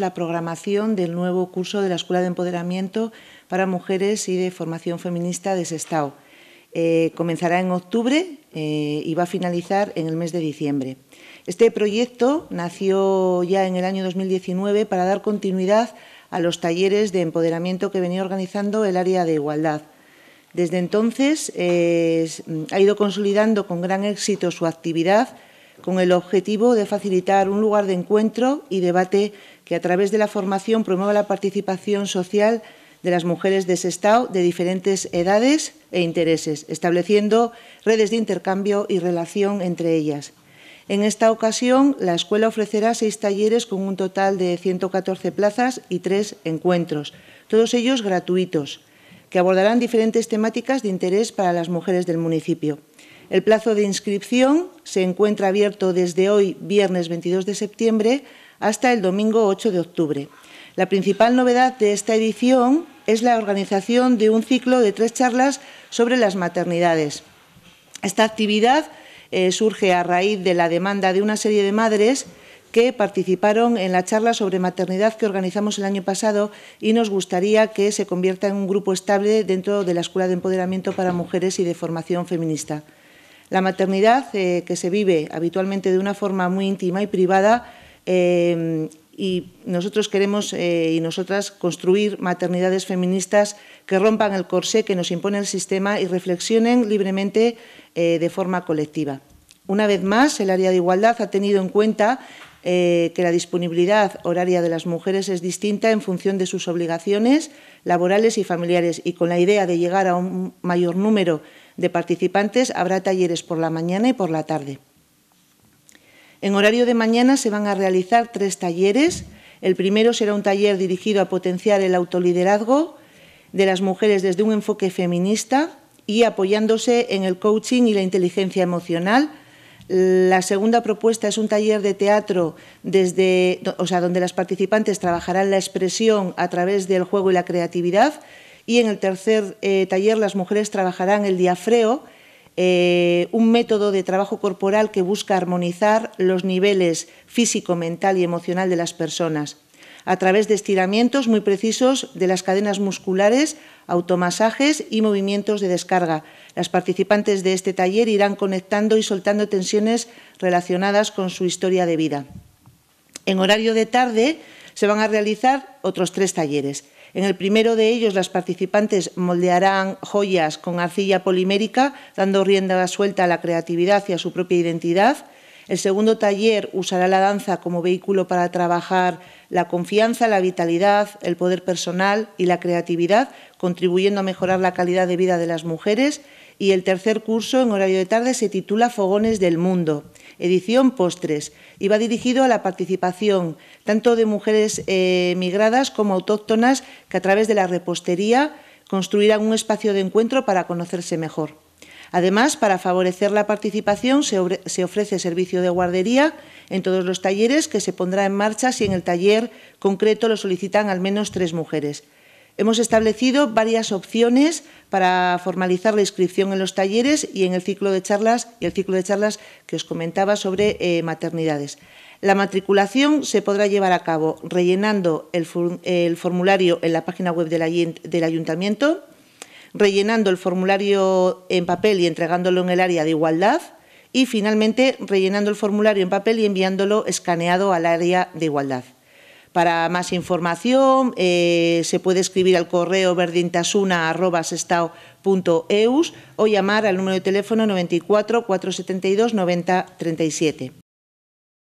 la programación del nuevo curso de la Escuela de Empoderamiento para Mujeres y de Formación Feminista de Sestao. Eh, comenzará en octubre eh, y va a finalizar en el mes de diciembre. Este proyecto nació ya en el año 2019 para dar continuidad a los talleres de empoderamiento que venía organizando el área de igualdad. Desde entonces ha ido consolidando con gran éxito su actividad con el objetivo de facilitar un lugar de encuentro y debate que a través de la formación promueva la participación social de las mujeres de Sestao de diferentes edades e intereses, estableciendo redes de intercambio y relación entre ellas. En esta ocasión, la escuela ofrecerá seis talleres con un total de 114 plazas y tres encuentros, todos ellos gratuitos, que abordarán diferentes temáticas de interés para las mujeres del municipio. El plazo de inscripción se encuentra abierto desde hoy, viernes 22 de septiembre, hasta el domingo 8 de octubre. La principal novedad de esta edición es la organización de un ciclo de tres charlas sobre las maternidades. Esta actividad eh, surge a raíz de la demanda de una serie de madres que participaron en la charla sobre maternidad que organizamos el año pasado y nos gustaría que se convierta en un grupo estable dentro de la Escuela de Empoderamiento para Mujeres y de Formación Feminista. La maternidad, eh, que se vive habitualmente de una forma muy íntima y privada, Em, y nosotros queremos eh, y nosotras construir maternidades feministas que rompan el corsé que nos impone el sistema y reflexionen libremente eh, de forma colectiva. Una vez más, el área de igualdad ha tenido en cuenta eh, que la disponibilidad horaria de las mujeres es distinta en función de sus obligaciones laborales y familiares y con la idea de llegar a un mayor número de participantes habrá talleres por la mañana y por la tarde. En horario de mañana se van a realizar tres talleres. El primero será un taller dirigido a potenciar el autoliderazgo de las mujeres desde un enfoque feminista y apoyándose en el coaching y la inteligencia emocional. La segunda propuesta es un taller de teatro desde, sea, donde las participantes trabajarán la expresión a través del juego y la creatividad. Y en el tercer eh, taller las mujeres trabajarán el diafreo, eh, un método de trabajo corporal que busca armonizar los niveles físico, mental y emocional de las personas a través de estiramientos muy precisos de las cadenas musculares, automasajes y movimientos de descarga. Las participantes de este taller irán conectando y soltando tensiones relacionadas con su historia de vida. En horario de tarde, se van a realizar otros tres talleres. En el primero de ellos, las participantes moldearán joyas con arcilla polimérica, dando rienda suelta a la creatividad y a su propia identidad. El segundo taller usará la danza como vehículo para trabajar la confianza, la vitalidad, el poder personal y la creatividad, contribuyendo a mejorar la calidad de vida de las mujeres. Y el tercer curso, en horario de tarde, se titula Fogones del Mundo edición Postres, y va dirigido a la participación tanto de mujeres eh, migradas como autóctonas que a través de la repostería construirán un espacio de encuentro para conocerse mejor. Además, para favorecer la participación se, ofrece servicio de guardería en todos los talleres que se pondrá en marcha si en el taller concreto lo solicitan al menos tres mujeres. Hemos establecido varias opciones para formalizar la inscripción en los talleres y en el ciclo de charlas y el ciclo de charlas que os comentaba sobre eh, maternidades. La matriculación se podrá llevar a cabo rellenando el, formulario en la página web del ayuntamiento, rellenando el formulario en papel y entregándolo en el área de igualdad y finalmente rellenando el formulario en papel y enviándolo escaneado al área de igualdad. Para más información eh, se puede escribir al correo verdintasuna.eus o llamar al número de teléfono 94 472 90 37.